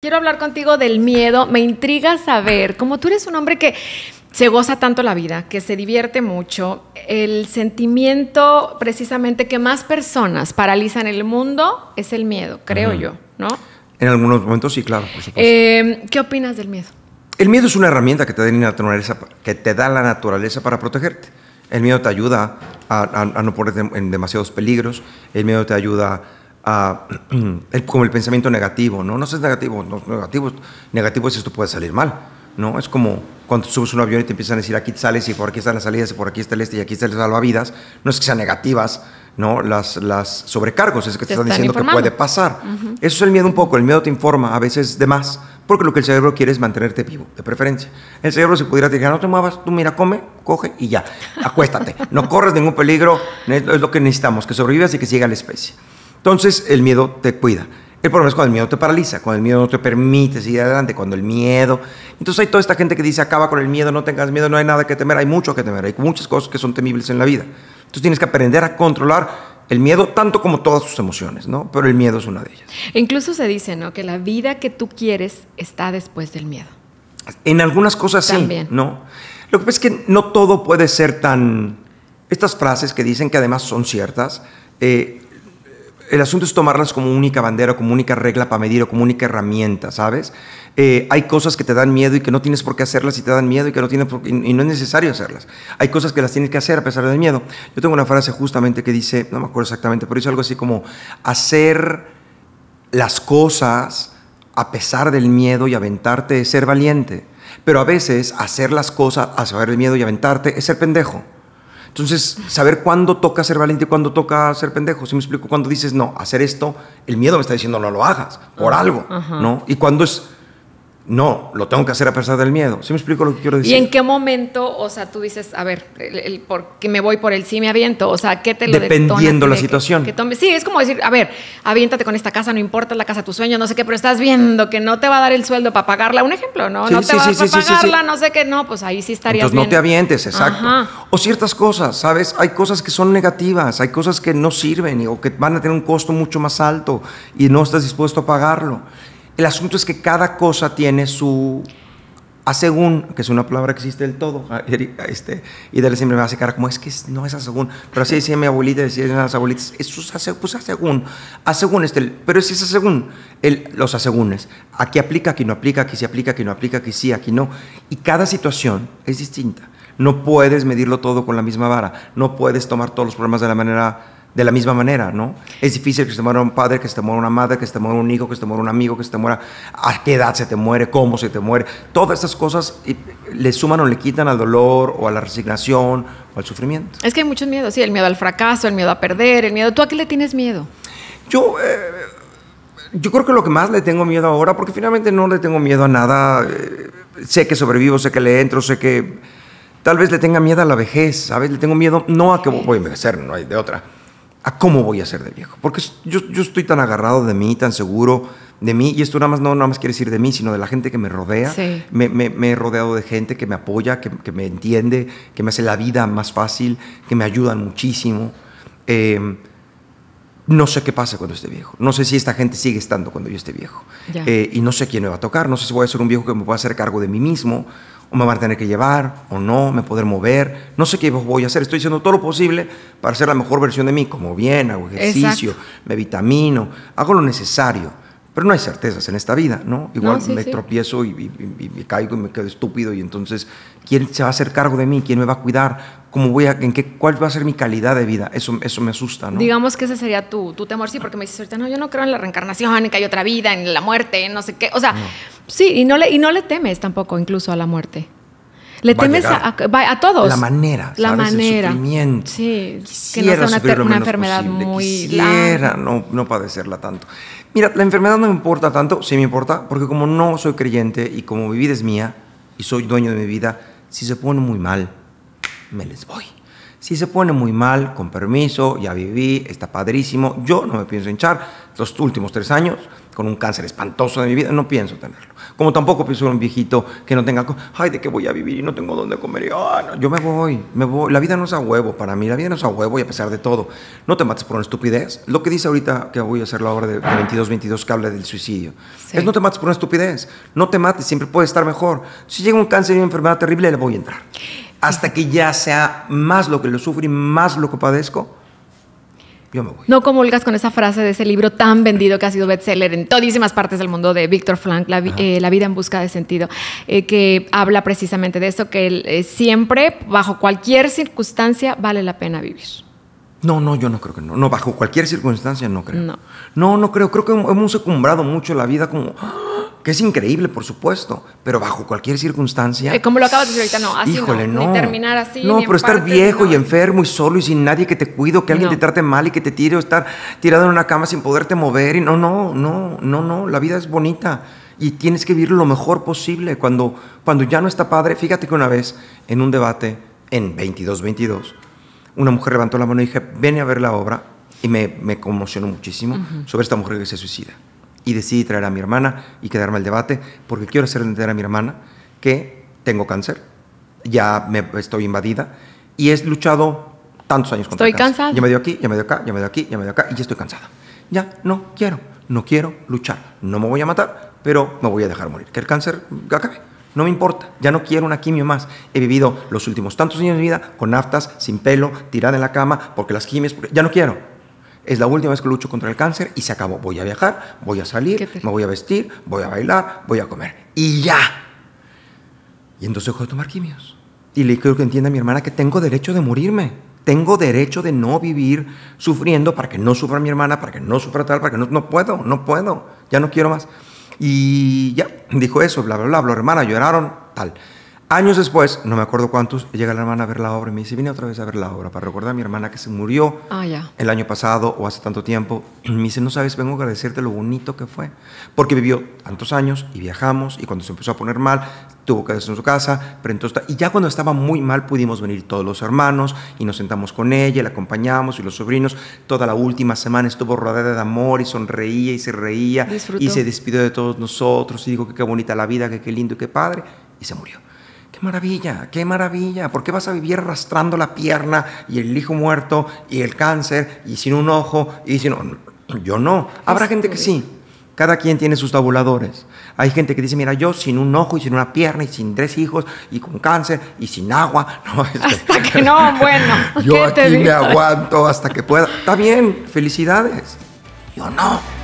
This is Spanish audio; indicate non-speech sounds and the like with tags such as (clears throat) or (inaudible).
Quiero hablar contigo del miedo. Me intriga saber, como tú eres un hombre que se goza tanto la vida, que se divierte mucho, el sentimiento precisamente que más personas paralizan el mundo es el miedo, creo yo, ¿no? En algunos momentos sí, claro, por supuesto. Eh, ¿Qué opinas del miedo? El miedo es una herramienta que te, da la naturaleza, que te da la naturaleza para protegerte. El miedo te ayuda a, a no ponerte en demasiados peligros, el miedo te ayuda a (clears throat) como el pensamiento negativo, ¿no? No es negativo, negativo, negativo es esto puede salir mal, ¿no? Es como cuando subes un avión y te empiezan a decir aquí sales y por aquí están las salidas y por aquí está el este y aquí está el salvavidas, no es que sean negativas, ¿no? Las, las sobrecargos, es que te, están, diciendo que puede pasar. Eso es el miedo un poco, el miedo te informa a veces de más, porque lo que el cerebro quiere es mantenerte vivo, de preferencia. El cerebro se pudiera decir, no te muevas, tú mira, come, coge y ya, acuéstate, no corres ningún peligro, es lo que necesitamos, que sobrevivas y que siga la especie. Entonces el miedo te cuida. El problema es cuando el miedo te paraliza, cuando el miedo no te permite seguir adelante, cuando el miedo... Entonces hay toda esta gente que dice, acaba con el miedo, no tengas miedo, no hay nada que temer, hay mucho que temer, hay muchas cosas que son temibles en la vida. Entonces tienes que aprender a controlar el miedo tanto como todas sus emociones, ¿no? Pero el miedo es una de ellas. incluso se dice, ¿no? Que la vida que tú quieres está después del miedo. En algunas cosas sí, ¿no? Lo que pasa es que no todo puede ser tan... Estas frases que dicen que además son ciertas, eh, el asunto es tomarlas como única bandera, como única regla para medir o como única herramienta, ¿sabes? Eh, hay cosas que te dan miedo y que no tienes por qué hacerlas y te dan miedo y que no, tienes por y no es necesario hacerlas. Hay cosas que las tienes que hacer a pesar del miedo. Yo tengo una frase justamente que dice, no me acuerdo exactamente, pero dice algo así como hacer las cosas a pesar del miedo y aventarte es ser valiente. Pero a veces hacer las cosas a saber del miedo y aventarte es ser pendejo. Entonces, saber cuándo toca ser valiente y cuándo toca ser pendejo. Si me explico, cuando dices, no, hacer esto, el miedo me está diciendo, no lo hagas, por algo, ¿no? Y cuando es no, lo tengo que hacer a pesar del miedo. ¿Sí me explico lo que quiero decir? ¿Y en qué momento, o sea, tú dices, a ver, el, porque me voy por el sí, me aviento? O sea, ¿qué te lo Dependiendo la situación. sí, es como decir, a ver, aviéntate con esta casa, no importa la casa, tu sueño, no sé qué, pero estás viendo que no te va a dar el sueldo para pagarla. Un ejemplo, ¿no? no te vas a pagarla, no sé qué, no, pues ahí sí estarías Entonces, no te avientes, exacto. O ciertas cosas, ¿sabes? Hay cosas que son negativas, hay cosas que no sirven o que van a tener un costo mucho más alto y no estás dispuesto a pagarlo. El asunto es que cada cosa tiene su asegún, que es una palabra que existe del todo, este, y de siempre me hace cara como es que no es asegún, pero así decía mi abuelita, decían las abuelitas, eso es asegún, pues asegún, este, pero si es asegún, los asegúnes, aquí aplica, aquí no aplica, aquí sí aplica, aquí no aplica, aquí sí, aquí no, y cada situación es distinta, no puedes medirlo todo con la misma vara, no puedes tomar todos los problemas de la manera de la misma manera, ¿no? Es difícil que se te muera un padre, que se te muera una madre, que se te muera un hijo, que se te muera un amigo, que se te muera a qué edad se te muere, cómo se te muere. Todas estas cosas le suman o le quitan al dolor o a la resignación o al sufrimiento. Es que hay muchos miedos, sí, el miedo al fracaso, el miedo a perder, el miedo. ¿Tú a qué le tienes miedo? Yo... Eh, yo creo que lo que más le tengo miedo ahora, porque finalmente no le tengo miedo a nada, eh, sé que sobrevivo, sé que le entro, sé que tal vez le tenga miedo a la vejez, ¿sabes? Le tengo miedo no a que voy a envejecer, no hay de otra, a cómo voy a ser de viejo. Porque yo, estoy tan agarrado de mí, tan seguro de mí, y esto nada más no nada más quiere decir de mí, sino de la gente que me rodea. Me, he rodeado de gente que me apoya, que, me entiende, que me hace la vida más fácil, que me ayudan muchísimo. Eh, no sé qué pasa cuando esté viejo. No sé si esta gente sigue estando cuando yo esté viejo. Eh, y no sé quién me va a tocar. No sé si voy a ser un viejo que me pueda hacer cargo de mí mismo o me van a tener que llevar, o no, me poder mover, no sé qué voy a hacer. Estoy haciendo todo lo posible para ser la mejor versión de mí, como bien, hago ejercicio, me vitamino, hago lo necesario. Pero no hay certezas en esta vida, ¿no? Igual me tropiezo y, me caigo y me quedo estúpido y entonces, ¿quién se va a hacer cargo de mí? ¿Quién me va a cuidar? ¿Cómo voy a, en qué, ¿Cuál va a ser mi calidad de vida? Eso, eso me asusta, ¿no? Digamos que ese sería tu, tu temor, sí, porque me dices ahorita, no, yo no creo en la reencarnación, en que hay otra vida, en la muerte, no sé qué. O sea... Sí, y no le, y no le temes tampoco incluso a la muerte. Le temes a, todos. La manera. La manera. El sufrimiento. Sí, que no sea una, enfermedad muy no, no, padecerla tanto. Mira, la enfermedad no me importa tanto, sí me importa, porque como no soy creyente y como mi vida es mía y soy dueño de mi vida, si se pone muy mal, me les voy. Si se pone muy mal, con permiso, ya viví, está padrísimo. Yo no me pienso hinchar. Los últimos tres años, con un cáncer espantoso de mi vida, no pienso tenerlo. Como tampoco pienso en un viejito que no tenga, ay, ¿de qué voy a vivir? y No tengo dónde comer. Ah, yo me voy, me voy. La vida no es a huevo para mí, la vida no es a huevo y a pesar de todo. No te mates por una estupidez. Lo que dice ahorita que voy a hacer la obra de 22-22 que habla del suicidio. Es no te mates por una estupidez. No te mates, siempre puedes estar mejor. Si llega un cáncer y una enfermedad terrible, le voy a entrar hasta que ya sea más lo que lo sufro y más lo que padezco, yo me voy. No comulgas con esa frase de ese libro tan vendido que ha sido bestseller en todísimas partes del mundo de Víctor Frank, la, eh, vida en busca de sentido, eh, que habla precisamente de eso, que eh, siempre, bajo cualquier circunstancia, vale la pena vivir. No, no, yo no creo que no. No, bajo cualquier circunstancia no creo. No, no, creo. Creo que hemos acumbrado mucho la vida como que es increíble, por supuesto, pero bajo cualquier circunstancia. ¿Cómo eh, como lo acabas de decir ahorita, no, híjole, no, no. terminar así. No, pero estar viejo y enfermo y solo y sin nadie que te cuido, que alguien te trate mal y que te tire o estar tirado en una cama sin poderte mover. Y no, no, no, no, no, la vida es bonita y tienes que vivir lo mejor posible. Cuando, cuando ya no está padre, fíjate que una vez en un debate en 22-22, una mujer levantó la mano y dije, ven a ver la obra, y me, conmocionó muchísimo sobre esta mujer que se suicida y decidí traer a mi hermana y quedarme al debate porque quiero hacer entender a mi hermana que tengo cáncer, ya me estoy invadida y he luchado tantos años contra estoy cáncer. Estoy cansada. Ya me dio aquí, ya me dio acá, ya me dio aquí, ya me dio acá y ya estoy cansada. Ya no quiero, no quiero luchar, no me voy a matar, pero me voy a dejar morir. Que el cáncer acabe. No me importa, ya no quiero una quimio más. He vivido los últimos tantos años de mi vida con aftas, sin pelo, tirada en la cama, porque las quimios, ya no quiero es la última vez que lucho contra el cáncer y se acabó. Voy a viajar, voy a salir, me voy a vestir, voy a bailar, voy a comer. Y ya. Y entonces dejó de tomar quimios. Y le creo que entienda a mi hermana que tengo derecho de morirme. Tengo derecho de no vivir sufriendo para que no sufra mi hermana, para que no sufra tal, para que no, no puedo, no puedo. Ya no quiero más. Y ya, dijo eso, bla, bla, bla, bla, hermana, lloraron, tal. Años después, no me acuerdo cuántos, llega la hermana a ver la obra y me dice, vine otra vez a ver la obra para recordar a mi hermana que se murió ah, el año pasado o hace tanto tiempo. (clears throat) Y me dice, no sabes, vengo a agradecerte lo bonito que fue, porque vivió tantos años y viajamos y cuando se empezó a poner mal, tuvo que hacer en su casa, pero entonces, y ya cuando estaba muy mal pudimos venir todos los hermanos y nos sentamos con ella, la acompañamos y los sobrinos. Toda la última semana estuvo rodeada de amor y sonreía y se reía y se despidió de todos nosotros y dijo que qué bonita la vida, que qué lindo y qué padre, y se murió. Qué maravilla, qué maravilla. ¿Por qué vas a vivir arrastrando la pierna y el hijo muerto y el cáncer y sin un ojo y sin... Yo no. Habrá gente que sí. Cada quien tiene sus tabuladores. Hay gente que dice, mira, yo sin un ojo y sin una pierna y sin tres hijos y con cáncer y sin agua. (laughs) hasta que (laughs) no, bueno. yo aquí me aguanto hasta que pueda. Está bien, felicidades. Yo no.